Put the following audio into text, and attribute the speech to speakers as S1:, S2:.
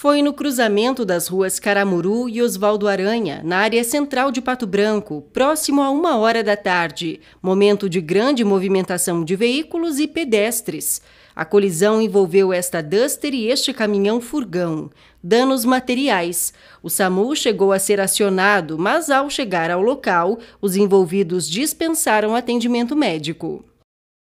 S1: foi no cruzamento das ruas Caramuru e Oswaldo Aranha, na área central de Pato Branco, próximo a uma hora da tarde, momento de grande movimentação de veículos e pedestres. A colisão envolveu esta Duster e este caminhão furgão. Danos materiais. O SAMU chegou a ser acionado, mas ao chegar ao local, os envolvidos dispensaram atendimento médico.